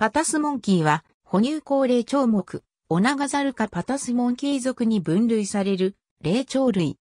パタスモンキーは、哺乳高霊長目、オナガザルかパタスモンキー族に分類される、霊長類。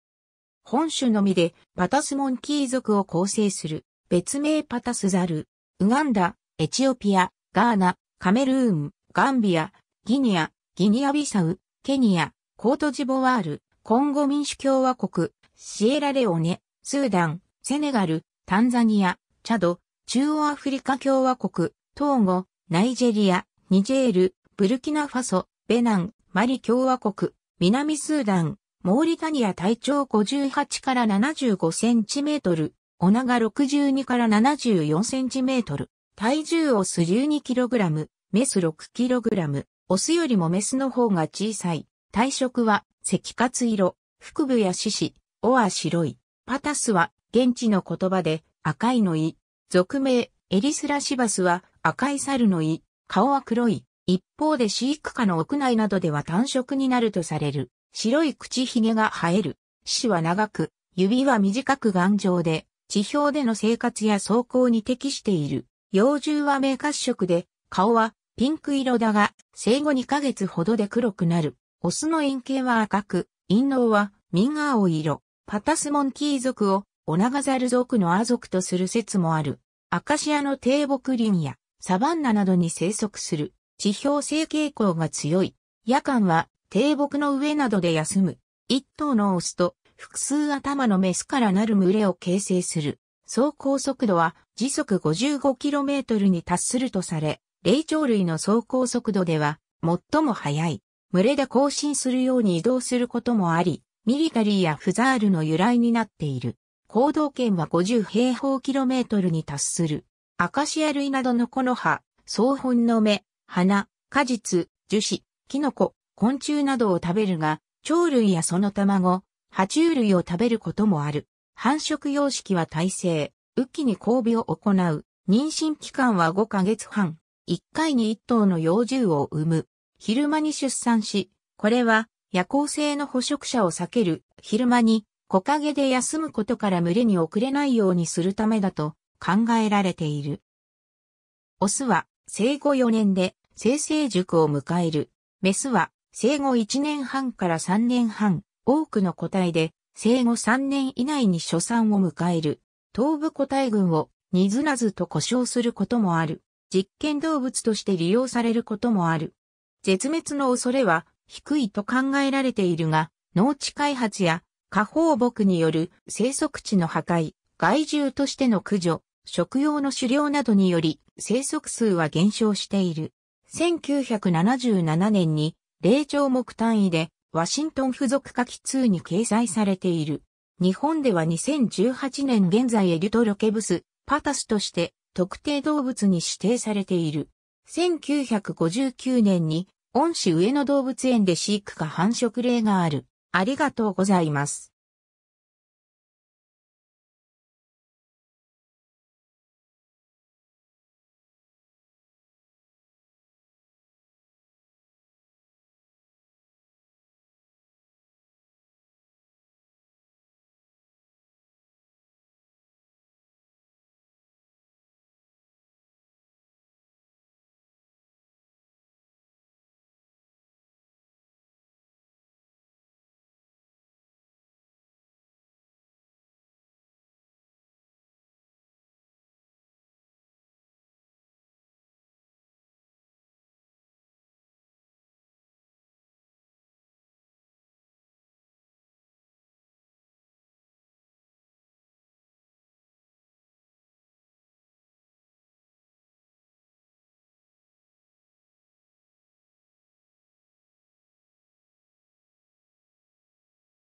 本種のみで、パタスモンキー族を構成する、別名パタスザル、ウガンダ、エチオピア、ガーナ、カメルーン、ガンビア、ギニア、ギニアビサウ、ケニア、コートジボワール、コンゴ民主共和国、シエラレオネ、スーダン、セネガル、タンザニア、チャド、中央アフリカ共和国、トーゴ、ナイジェリア、ニジェール、ブルキナファソ、ベナン、マリ共和国、南スーダン、モーリタニア体長58から75センチメートル、お長62から74センチメートル、体重オス12キログラム、メス6キログラム、オスよりもメスの方が小さい。体色は赤褐色、腹部や獅子、尾は白い。パタスは現地の言葉で赤いのい。俗名エリスラシバスは赤い猿の胃、顔は黒い。一方で飼育下の屋内などでは単色になるとされる。白い口ひげが生える。死は長く、指は短く頑丈で、地表での生活や走行に適している。幼獣は明褐色で、顔はピンク色だが、生後2ヶ月ほどで黒くなる。オスの円形は赤く、陰嚢は民青色。パタスモンキー族をオナガザル族のア族とする説もある。アカシアの低木林やサバンナなどに生息する地表性傾向が強い。夜間は低木の上などで休む。一頭のオスと複数頭のメスからなる群れを形成する。走行速度は時速 55km に達するとされ、霊長類の走行速度では最も速い。群れで行進するように移動することもあり、ミリタリーやフザールの由来になっている。行動圏は50平方キロメートルに達する。アカシア類などの木の葉、草本の芽、花、果実、樹脂、キノコ、昆虫などを食べるが、鳥類やその卵、爬虫類を食べることもある。繁殖様式は耐性、雨季に交尾を行う。妊娠期間は5ヶ月半。1回に1頭の幼獣を産む。昼間に出産し、これは夜行性の捕食者を避ける。昼間に木陰で休むことから群れに遅れないようにするためだと考えられている。オスは生後4年で生成熟を迎える。メスは生後1年半から3年半、多くの個体で生後3年以内に初産を迎える。頭部個体群をニズナずと故障することもある。実験動物として利用されることもある。絶滅の恐れは低いと考えられているが、農地開発や下放牧による生息地の破壊、害獣としての駆除、食用の狩猟などにより生息数は減少している。1977年に霊長目単位でワシントン付属下記2に掲載されている。日本では2018年現在エリュトロケブス、パタスとして特定動物に指定されている。1959年に、恩師上野動物園で飼育か繁殖例がある。ありがとうございます。